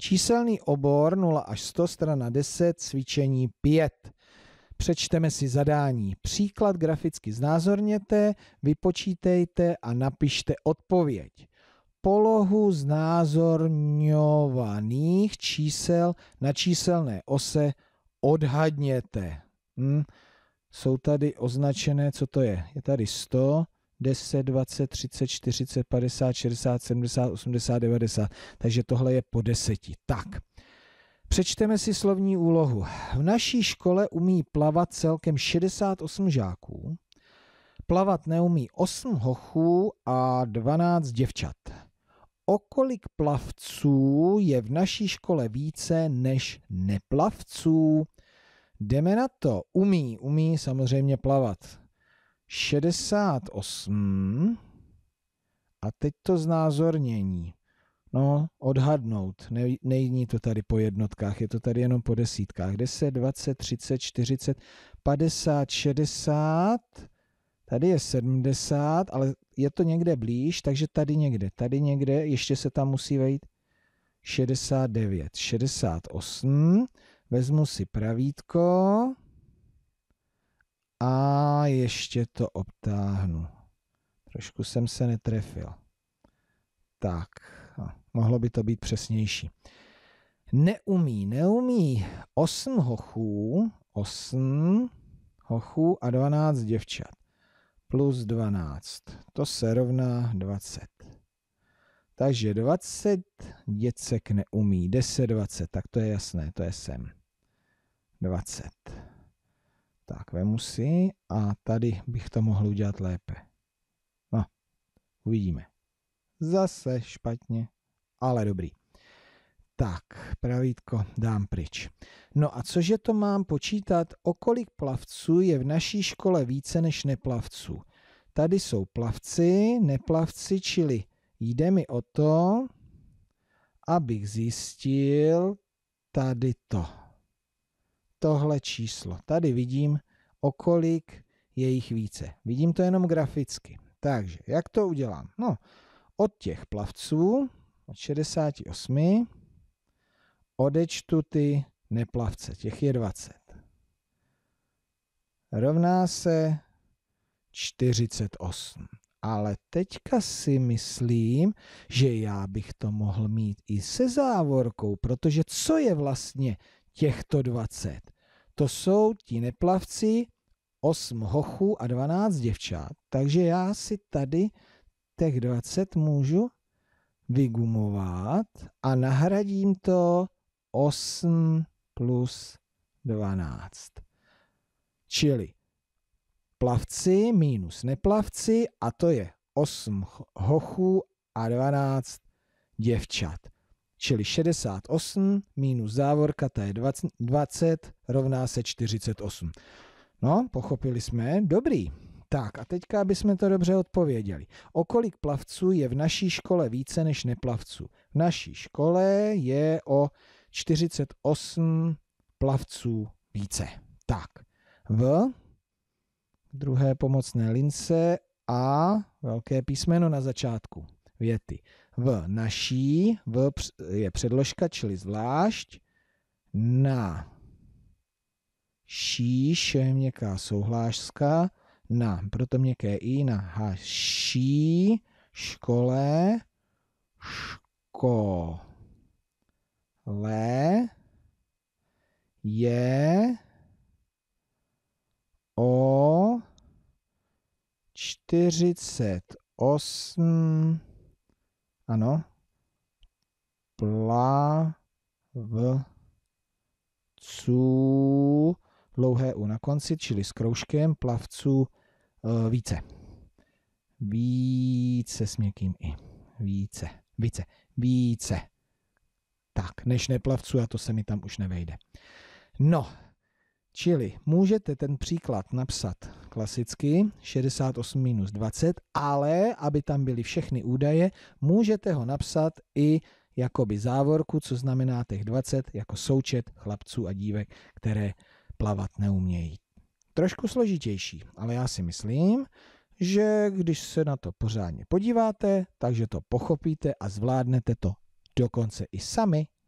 Číselný obor 0 až 100, strana 10, cvičení 5. Přečteme si zadání. Příklad graficky znázorněte, vypočítejte a napište odpověď. Polohu znázorňovaných čísel na číselné ose odhadněte. Hm? Jsou tady označené, co to je? Je tady 100, 10, 20, 30, 40, 50, 60, 70, 80, 90. Takže tohle je po deseti. Tak, přečteme si slovní úlohu. V naší škole umí plavat celkem 68 žáků, plavat neumí 8 hochů a 12 děvčat. O kolik plavců je v naší škole více než neplavců? Jdeme na to. Umí, umí samozřejmě plavat. 68 a teď to znázornění. No, odhadnout. Ne, nejní to tady po jednotkách, je to tady jenom po desítkách. 10, 20, 30, 40, 50, 60. Tady je 70, ale je to někde blíž, takže tady někde, tady někde, ještě se tam musí vejít 69, 68. Vezmu si pravítko. A ještě to obtáhnu. Trošku jsem se netrefil. Tak, no, mohlo by to být přesnější. Neumí, neumí. Osm hochů, osm hochů a dvanáct děvčat. Plus dvanáct. To se rovná dvacet. Takže 20 děcek neumí. Deset dvacet. tak to je jasné, to je sem. 20. Tak, vemu si a tady bych to mohl udělat lépe. No, uvidíme. Zase špatně, ale dobrý. Tak, pravítko dám pryč. No a cože to mám počítat, o kolik plavců je v naší škole více než neplavců? Tady jsou plavci, neplavci, čili jde mi o to, abych zjistil tady to tohle číslo. Tady vidím, okolik je jich více. Vidím to jenom graficky. Takže, jak to udělám? No, od těch plavců, od 68, odečtu ty neplavce, těch je 20. Rovná se 48. Ale teďka si myslím, že já bych to mohl mít i se závorkou, protože co je vlastně těchto 20. To jsou ti neplavci, 8 hochů a 12 děvčat. Takže já si tady těch 20 můžu vygumovat a nahradím to 8 plus 12. Čili plavci minus neplavci a to je 8 hochů a 12 děvčat čili 68 minus závorka, ta je 20, 20 rovná se 48. No, pochopili jsme, dobrý. Tak a teďka, aby jsme to dobře odpověděli. O kolik plavců je v naší škole více než neplavců? V naší škole je o 48 plavců více. Tak, v druhé pomocné lince a velké písmeno na začátku věty v naší, v je předložka, čili zvlášť, na ší, je měkká souhláška, na, proto měkké i, na haší, škole, škole, je, o, čtyřicet osm ano. Plavců, dlouhé U na konci, čili s kroužkem, plavců e, více. Více s měkkým i. Více, více, více. Tak, než neplavců, a to se mi tam už nevejde. No, čili můžete ten příklad napsat klasicky 68 minus 20, ale aby tam byly všechny údaje, můžete ho napsat i jakoby závorku, co znamená těch 20 jako součet chlapců a dívek, které plavat neumějí. Trošku složitější, ale já si myslím, že když se na to pořádně podíváte, takže to pochopíte a zvládnete to dokonce i sami.